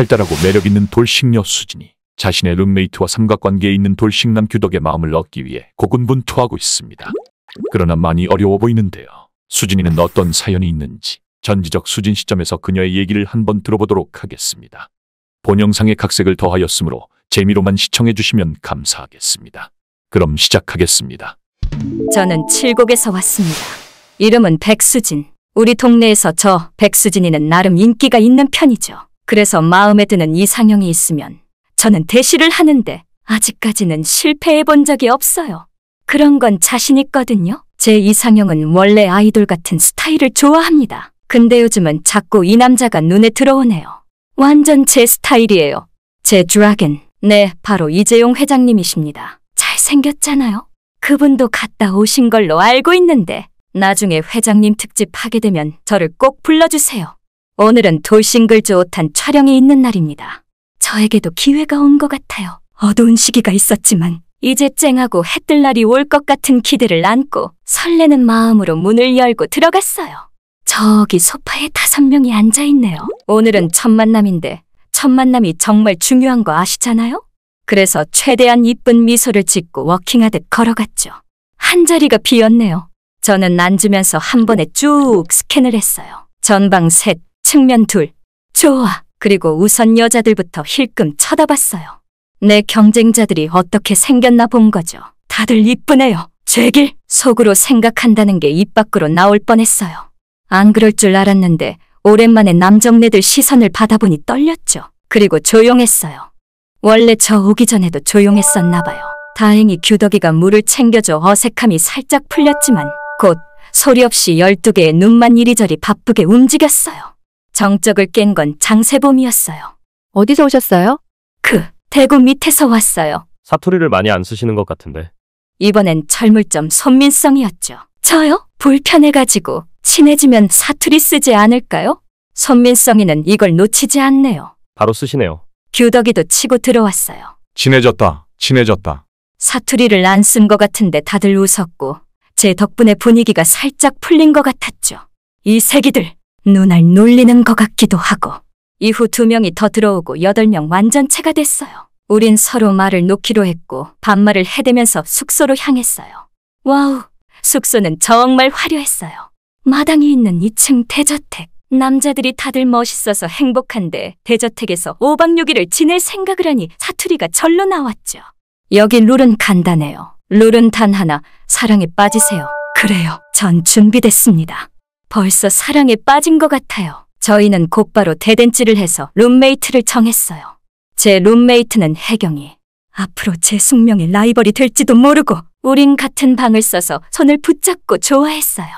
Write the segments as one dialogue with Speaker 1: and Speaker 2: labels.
Speaker 1: 활달하고 매력 있는 돌싱녀 수진이 자신의 룸메이트와 삼각관계에 있는 돌싱남 규덕의 마음을 얻기 위해 고군분투하고 있습니다. 그러나 많이 어려워 보이는데요. 수진이는 어떤 사연이 있는지 전지적 수진 시점에서 그녀의 얘기를 한번 들어보도록 하겠습니다. 본영상의 각색을 더하였으므로 재미로만 시청해 주시면 감사하겠습니다. 그럼 시작하겠습니다.
Speaker 2: 저는 칠곡에서 왔습니다. 이름은 백수진. 우리 동네에서 저 백수진이는 나름 인기가 있는 편이죠. 그래서 마음에 드는 이상형이 있으면 저는 대시를 하는데 아직까지는 실패해 본 적이 없어요. 그런 건 자신 있거든요. 제 이상형은 원래 아이돌 같은 스타일을 좋아합니다. 근데 요즘은 자꾸 이 남자가 눈에 들어오네요. 완전 제 스타일이에요. 제 드라겐. 네, 바로 이재용 회장님이십니다. 잘생겼잖아요. 그분도 갔다 오신 걸로 알고 있는데 나중에 회장님 특집 하게 되면 저를 꼭 불러주세요. 오늘은 돌싱글즈 옷한 촬영이 있는 날입니다. 저에게도 기회가 온 것 같아요. 어두운 시기가 있었지만 이제 쨍하고 해뜰 날이 올 것 같은 기대를 안고 설레는 마음으로 문을 열고 들어갔어요. 저기 소파에 다섯 명이 앉아 있네요. 오늘은 첫 만남인데 첫 만남이 정말 중요한 거 아시잖아요? 그래서 최대한 이쁜 미소를 짓고 워킹하듯 걸어갔죠. 한 자리가 비었네요. 저는 앉으면서 한 번에 쭉 스캔을 했어요. 전방 셋, 측면 둘. 좋아. 그리고 우선 여자들부터 힐끔 쳐다봤어요. 내 경쟁자들이 어떻게 생겼나 본 거죠. 다들 이쁘네요. 제길 속으로 생각한다는 게 입 밖으로 나올 뻔했어요. 안 그럴 줄 알았는데 오랜만에 남정네들 시선을 받아보니 떨렸죠. 그리고 조용했어요. 원래 저 오기 전에도 조용했었나 봐요. 다행히 규덕이가 물을 챙겨줘 어색함이 살짝 풀렸지만 곧 소리 없이 열두 개의 눈만 이리저리 바쁘게 움직였어요. 정적을 깬 건 장세범이었어요. 어디서 오셨어요? 그 대구 밑에서 왔어요.
Speaker 1: 사투리를 많이 안 쓰시는 것 같은데.
Speaker 2: 이번엔 철물점 손민성이었죠. 저요? 불편해가지고 친해지면 사투리 쓰지 않을까요? 손민성이는 이걸 놓치지 않네요.
Speaker 1: 바로 쓰시네요.
Speaker 2: 규덕이도 치고 들어왔어요.
Speaker 1: 친해졌다. 친해졌다.
Speaker 2: 사투리를 안 쓴 것 같은데 다들 웃었고 제 덕분에 분위기가 살짝 풀린 것 같았죠. 이새기들 눈알 놀리는 것 같기도 하고. 이후 두 명이 더 들어오고 여덟 명 완전체가 됐어요. 우린 서로 말을 놓기로 했고 반말을 해대면서 숙소로 향했어요. 와우, 숙소는 정말 화려했어요. 마당이 있는 2층 대저택. 남자들이 다들 멋있어서 행복한데 대저택에서 5박 6일을 지낼 생각을 하니 사투리가 절로 나왔죠. 여기 룰은 간단해요. 룰은 단 하나, 사랑에 빠지세요. 그래요. 전 준비됐습니다. 벌써 사랑에 빠진 것 같아요. 저희는 곧바로 대댄치를 해서 룸메이트를 정했어요. 제 룸메이트는 혜경이. 앞으로 제 숙명의 라이벌이 될지도 모르고 우린 같은 방을 써서 손을 붙잡고 좋아했어요.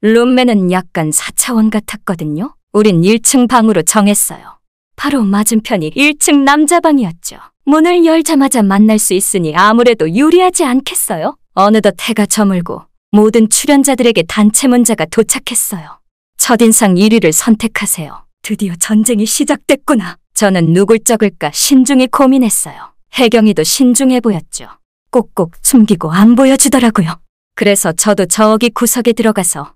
Speaker 2: 룸메는 약간 4차원 같았거든요. 우린 1층 방으로 정했어요. 바로 맞은편이 1층 남자방이었죠. 문을 열자마자 만날 수 있으니 아무래도 유리하지 않겠어요? 어느덧 해가 저물고 모든 출연자들에게 단체 문자가 도착했어요. 첫인상 1위를 선택하세요. 드디어 전쟁이 시작됐구나. 저는 누굴 적을까 신중히 고민했어요. 혜경이도 신중해 보였죠. 꼭꼭 숨기고 안 보여주더라고요. 그래서 저도 저기 구석에 들어가서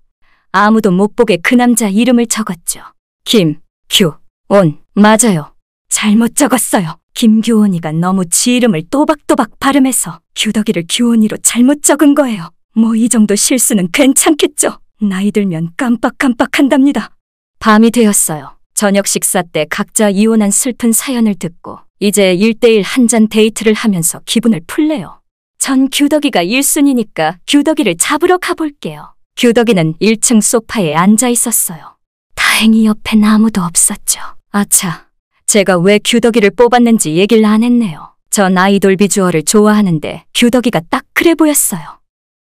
Speaker 2: 아무도 못 보게 그 남자 이름을 적었죠. 김, 규, 온. 맞아요. 잘못 적었어요. 김규원이가 너무 지 이름을 또박또박 발음해서 규덕이를 규원이로 잘못 적은 거예요. 뭐이 정도 실수는 괜찮겠죠. 나이 들면 깜빡깜빡한답니다. 밤이 되었어요. 저녁 식사 때 각자 이혼한 슬픈 사연을 듣고 이제 1대1 한 잔 데이트를 하면서 기분을 풀래요. 전 규덕이가 1순위니까 규덕이를 잡으러 가볼게요. 규덕이는 1층 소파에 앉아 있었어요. 다행히 옆엔 아무도 없었죠. 아차, 제가 왜 규덕이를 뽑았는지 얘기를 안 했네요. 전 아이돌 비주얼을 좋아하는데 규덕이가 딱 그래 보였어요.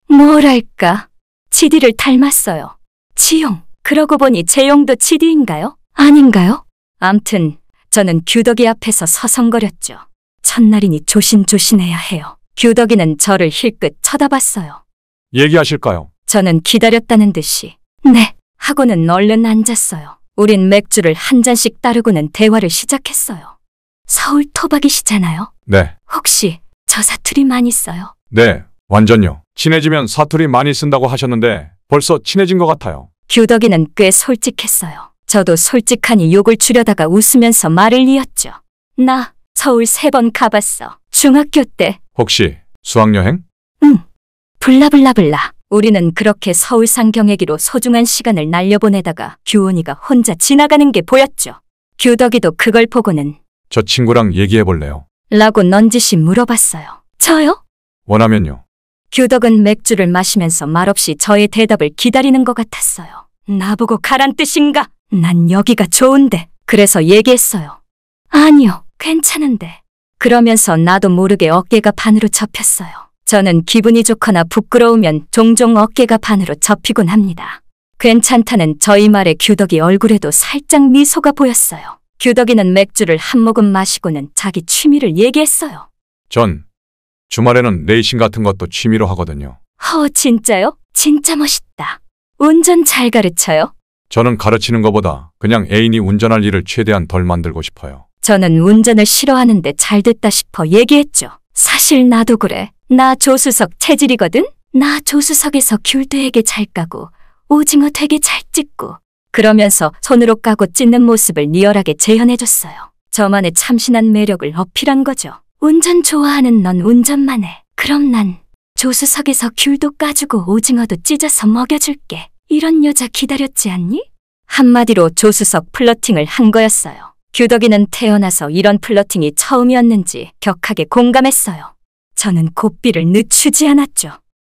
Speaker 2: 뭐랄까. 지디를 닮았어요. 지용 그러고 보니 재용도 지디인가요 아닌가요? 암튼 저는 규덕이 앞에서 서성거렸죠. 첫날이니 조심조심해야 해요. 규덕이는 저를 힐끗 쳐다봤어요.
Speaker 1: 얘기하실까요?
Speaker 2: 저는 기다렸다는 듯이 네 하고는 얼른 앉았어요. 우린 맥주를 한 잔씩 따르고는 대화를 시작했어요. 서울 토박이시잖아요. 네. 혹시 저 사투리 많이 써요?
Speaker 1: 네, 완전요. 친해지면 사투리 많이 쓴다고 하셨는데 벌써 친해진 것 같아요.
Speaker 2: 규덕이는 꽤 솔직했어요. 저도 솔직하니 욕을 추려다가 웃으면서 말을 이었죠. 나 서울 세 번 가봤어. 중학교 때.
Speaker 1: 혹시 수학여행? 응.
Speaker 2: 블라블라블라. 우리는 그렇게 서울 상경회기로 소중한 시간을 날려보내다가 규원이가 혼자 지나가는 게 보였죠. 규덕이도 그걸 보고는
Speaker 1: 저 친구랑 얘기해볼래요?
Speaker 2: 라고 넌지시 물어봤어요. 저요? 원하면요. 규덕은 맥주를 마시면서 말없이 저의 대답을 기다리는 것 같았어요. 나보고 가란 뜻인가? 난 여기가 좋은데. 그래서 얘기했어요. 아니요, 괜찮은데. 그러면서 나도 모르게 어깨가 반으로 접혔어요. 저는 기분이 좋거나 부끄러우면 종종 어깨가 반으로 접히곤 합니다. 괜찮다는 저희 말에 규덕이 얼굴에도 살짝 미소가 보였어요. 규덕이는 맥주를 한 모금 마시고는 자기 취미를 얘기했어요.
Speaker 1: 전 주말에는 레이싱 같은 것도 취미로 하거든요.
Speaker 2: 허, 진짜요? 진짜 멋있다. 운전 잘 가르쳐요?
Speaker 1: 저는 가르치는 것보다 그냥 애인이 운전할 일을 최대한 덜 만들고 싶어요.
Speaker 2: 저는 운전을 싫어하는데 잘 됐다 싶어 얘기했죠. 사실 나도 그래. 나 조수석 체질이거든? 나 조수석에서 귤에게잘 까고, 오징어 되게 잘 찍고, 그러면서 손으로 까고 찢는 모습을 리얼하게 재현해줬어요. 저만의 참신한 매력을 어필한 거죠. 운전 좋아하는 넌 운전만 해. 그럼 난 조수석에서 귤도 까주고 오징어도 찢어서 먹여줄게. 이런 여자 기다렸지 않니? 한마디로 조수석 플러팅을 한 거였어요. 규덕이는 태어나서 이런 플러팅이 처음이었는지 격하게 공감했어요. 저는 고삐를 늦추지 않았죠.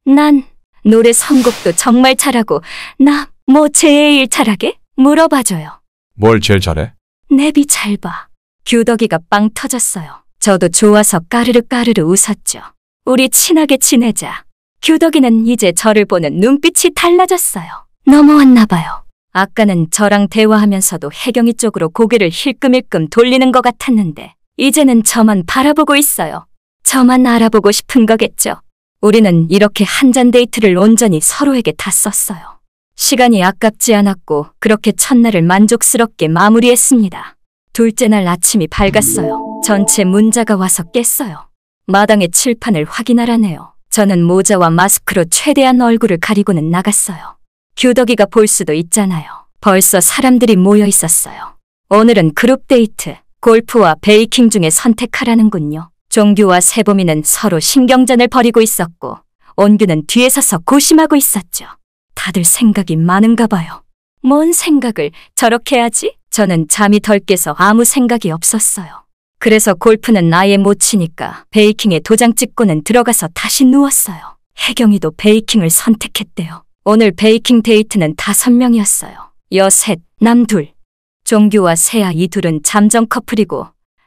Speaker 2: 난 노래 선곡도 정말 잘하고 나 뭐 제일 잘하게? 물어봐줘요.
Speaker 1: 뭘 제일 잘해?
Speaker 2: 내비 잘 봐. 규덕이가 빵 터졌어요. 저도 좋아서 까르르 까르르 웃었죠. 우리 친하게 지내자. 규덕이는 이제 저를 보는 눈빛이 달라졌어요. 넘어왔나 봐요. 아까는 저랑 대화하면서도 혜경이 쪽으로 고개를 힐끔힐끔 돌리는 것 같았는데 이제는 저만 바라보고 있어요. 저만 알아보고 싶은 거겠죠. 우리는 이렇게 한 잔 데이트를 온전히 서로에게 다 썼어요. 시간이 아깝지 않았고 그렇게 첫날을 만족스럽게 마무리했습니다. 둘째 날 아침이 밝았어요. 전체 문자가 와서 깼어요. 마당의 칠판을 확인하라네요. 저는 모자와 마스크로 최대한 얼굴을 가리고는 나갔어요. 규덕이가 볼 수도 있잖아요. 벌써 사람들이 모여 있었어요. 오늘은 그룹 데이트, 골프와 베이킹 중에 선택하라는군요. 종규와 세범이는 서로 신경전을 벌이고 있었고 온규는 뒤에 서서 고심하고 있었죠. 다들 생각이 많은가 봐요. 뭔 생각을 저렇게 하지? 저는 잠이 덜 깨서 아무 생각이 없었어요. 그래서 골프는 아예 못 치니까 베이킹에 도장 찍고는 들어가서 다시 누웠어요. 혜경이도 베이킹을 선택했대요. 오늘 베이킹 데이트는 다섯 명이었어요. 여 셋, 남 둘. 종규와 세아 이 둘은 잠정 커플이고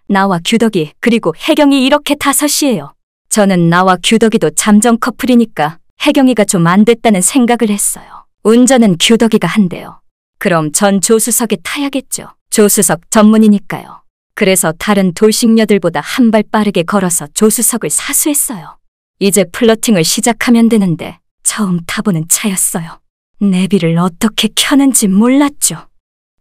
Speaker 2: 나와 규덕이 그리고 혜경이 이렇게 다섯이에요. 저는 나와 규덕이도 잠정 커플이니까 혜경이가 좀 안 됐다는 생각을 했어요. 운전은 규덕이가 한대요. 그럼 전 조수석에 타야겠죠. 조수석 전문이니까요. 그래서 다른 돌싱녀들보다 한 발 빠르게 걸어서 조수석을 사수했어요. 이제 플러팅을 시작하면 되는데 처음 타보는 차였어요. 내비를 어떻게 켜는지 몰랐죠.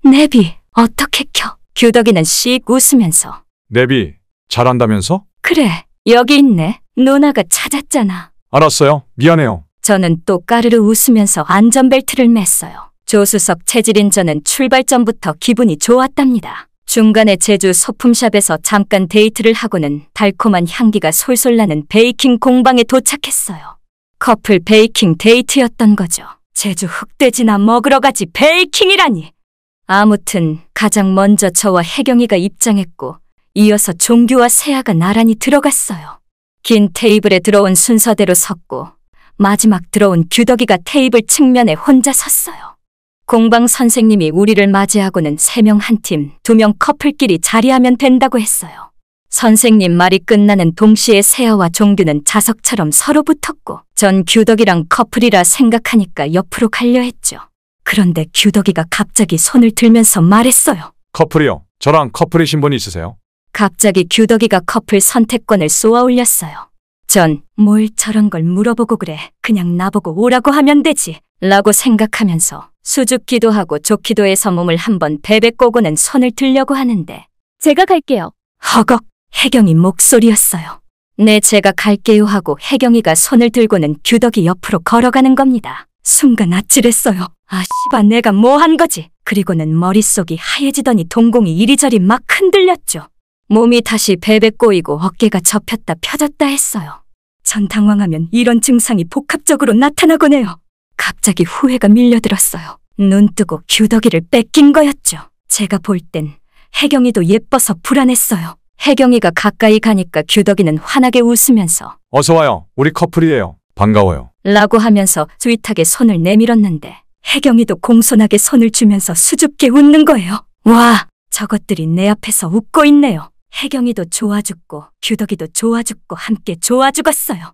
Speaker 2: 내비 어떻게 켜? 규덕이는 씩 웃으면서
Speaker 1: 내비 잘한다면서?
Speaker 2: 그래 여기 있네. 누나가 찾았잖아.
Speaker 1: 알았어요. 미안해요.
Speaker 2: 저는 또 까르르 웃으면서 안전벨트를 맸어요. 조수석 체질인 저는 출발전부터 기분이 좋았답니다. 중간에 제주 소품샵에서 잠깐 데이트를 하고는 달콤한 향기가 솔솔 나는 베이킹 공방에 도착했어요. 커플 베이킹 데이트였던 거죠. 제주 흑돼지나 먹으러 가지 베이킹이라니. 아무튼 가장 먼저 저와 혜경이가 입장했고 이어서 종규와 세아가 나란히 들어갔어요. 긴 테이블에 들어온 순서대로 섰고 마지막 들어온 규덕이가 테이블 측면에 혼자 섰어요. 공방 선생님이 우리를 맞이하고는 3명 한 팀, 2명 커플끼리 자리하면 된다고 했어요. 선생님 말이 끝나는 동시에 세아와 종규는 자석처럼 서로 붙었고 전 규덕이랑 커플이라 생각하니까 옆으로 갈려 했죠. 그런데 규덕이가 갑자기 손을 들면서 말했어요.
Speaker 1: 커플이요. 저랑 커플이신 분 있으세요?
Speaker 2: 갑자기 규덕이가 커플 선택권을 쏘아 올렸어요. 전 뭘 저런 걸 물어보고 그래. 그냥 나보고 오라고 하면 되지. 라고 생각하면서 수줍기도 하고 좋기도해서 몸을 한 번 베베 꼬고는 손을 들려고 하는데 제가 갈게요. 허걱 혜경이 목소리였어요. 네 제가 갈게요 하고 혜경이가 손을 들고는 규덕이 옆으로 걸어가는 겁니다. 순간 아찔했어요. 아 씨발 내가 뭐 한 거지. 그리고는 머릿속이 하얘지더니 동공이 이리저리 막 흔들렸죠. 몸이 다시 베베 꼬이고 어깨가 접혔다 펴졌다 했어요. 전 당황하면 이런 증상이 복합적으로 나타나곤 해요. 갑자기 후회가 밀려들었어요. 눈뜨고 규덕이를 뺏긴 거였죠. 제가 볼땐 혜경이도 예뻐서 불안했어요. 혜경이가 가까이 가니까 규덕이는 환하게 웃으면서
Speaker 1: 어서 와요. 우리 커플이에요. 반가워요.
Speaker 2: 라고 하면서 스윗하게 손을 내밀었는데 혜경이도 공손하게 손을 주면서 수줍게 웃는 거예요. 와, 저것들이 내 앞에서 웃고 있네요. 혜경이도 좋아 죽고 규덕이도 좋아 죽고 함께 좋아 죽었어요.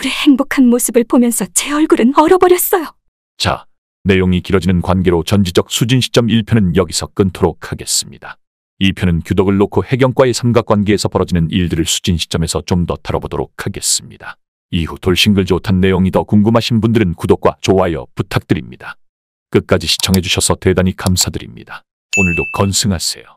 Speaker 2: 둘의 행복한 모습을 보면서 제 얼굴은 얼어버렸어요.
Speaker 1: 자, 내용이 길어지는 관계로 전지적 수진 시점 1편은 여기서 끊도록 하겠습니다. 2편은 규덕을 놓고 해경과의 삼각관계에서 벌어지는 일들을 수진 시점에서 좀 더 다뤄보도록 하겠습니다. 이후 돌싱글좋 못한 내용이 더 궁금하신 분들은 구독과 좋아요 부탁드립니다. 끝까지 시청해주셔서 대단히 감사드립니다. 오늘도 건승하세요.